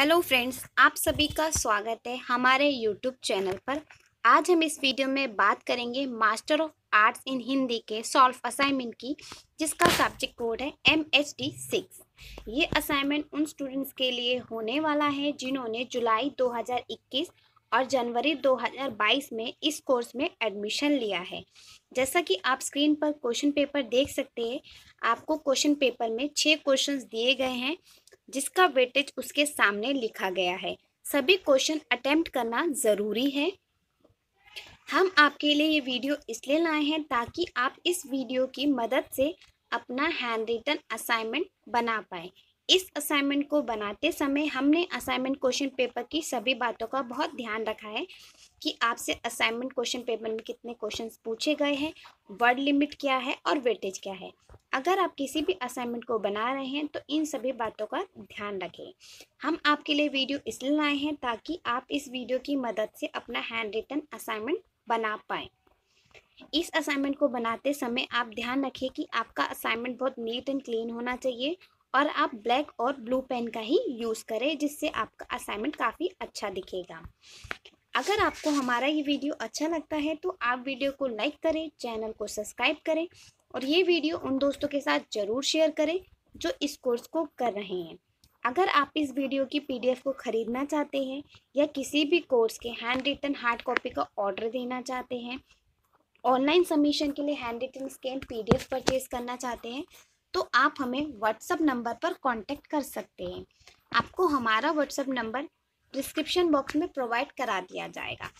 hello friends आप सभी का स्वागत है हमारे यूट्यूब चैनल पर आज हम इस वीडियो में बात करेंगे master of arts in Hindi के सॉल्व असाइनमेंट की जिसका सब्जेक्ट कोड है एम एच डी सिक्स ये असाइनमेंट उन स्टूडेंट्स के लिए होने वाला है जिन्होंने जुलाई 2021 और जनवरी 2022 में इस कोर्स में एडमिशन लिया है जैसा कि आप स्क्रीन पर क्वेश्चन पेपर देख सकते हैं आपको क्वेश्चन पेपर में छः क्वेश्चन दिए गए हैं जिसका वेटेज उसके सामने लिखा गया है सभी क्वेश्चन अटेम्प्ट करना ज़रूरी है हम आपके लिए ये वीडियो इसलिए लाए हैं ताकि आप इस वीडियो की मदद से अपना हैंड रिटन असाइनमेंट बना पाएँ इस असाइनमेंट को बनाते समय हमने असाइनमेंट क्वेश्चन पेपर की सभी बातों का बहुत ध्यान रखा है कि आपसे असाइनमेंट क्वेश्चन पेपर में कितने क्वेश्चंस पूछे गए हैं वर्ड लिमिट क्या है और वेटेज क्या है अगर आप किसी भी असाइनमेंट को बना रहे हैं तो इन सभी बातों का ध्यान रखें हम आपके लिए वीडियो इसलिए लाए हैं ताकि आप इस वीडियो की मदद से अपना हैंड रिटन असाइनमेंट बना पाएँ इस असाइनमेंट को बनाते समय आप ध्यान रखें कि आपका असाइनमेंट बहुत नीट एंड क्लीन होना चाहिए और आप ब्लैक और ब्लू पेन का ही यूज़ करें जिससे आपका असाइनमेंट काफ़ी अच्छा दिखेगा अगर आपको हमारा ये वीडियो अच्छा लगता है तो आप वीडियो को लाइक करें चैनल को सब्सक्राइब करें और ये वीडियो उन दोस्तों के साथ ज़रूर शेयर करें जो इस कोर्स को कर रहे हैं अगर आप इस वीडियो की पीडीएफ को ख़रीदना चाहते हैं या किसी भी कोर्स के हैंड रिटन हार्ड कॉपी का ऑर्डर देना चाहते हैं ऑनलाइन सबमिशन के लिए handwritten scan PDF purchase करना चाहते हैं तो आप हमें व्हाट्सअप नंबर पर कांटेक्ट कर सकते हैं आपको हमारा व्हाट्सअप नंबर डिस्क्रिप्शन बॉक्स में प्रोवाइड करा दिया जाएगा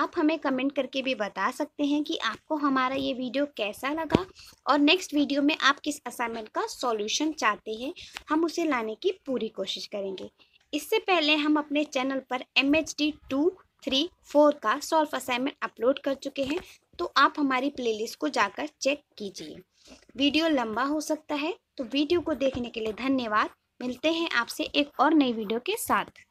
आप हमें कमेंट करके भी बता सकते हैं कि आपको हमारा ये वीडियो कैसा लगा और नेक्स्ट वीडियो में आप किस असाइनमेंट का सॉल्यूशन चाहते हैं हम उसे लाने की पूरी कोशिश करेंगे इससे पहले हम अपने चैनल पर M H D two three four का सॉल्व असाइनमेंट अपलोड कर चुके हैं तो आप हमारी प्लेलिस्ट को जाकर चेक कीजिए वीडियो लंबा हो सकता है तो वीडियो को देखने के लिए धन्यवाद मिलते हैं आपसे एक और नई वीडियो के साथ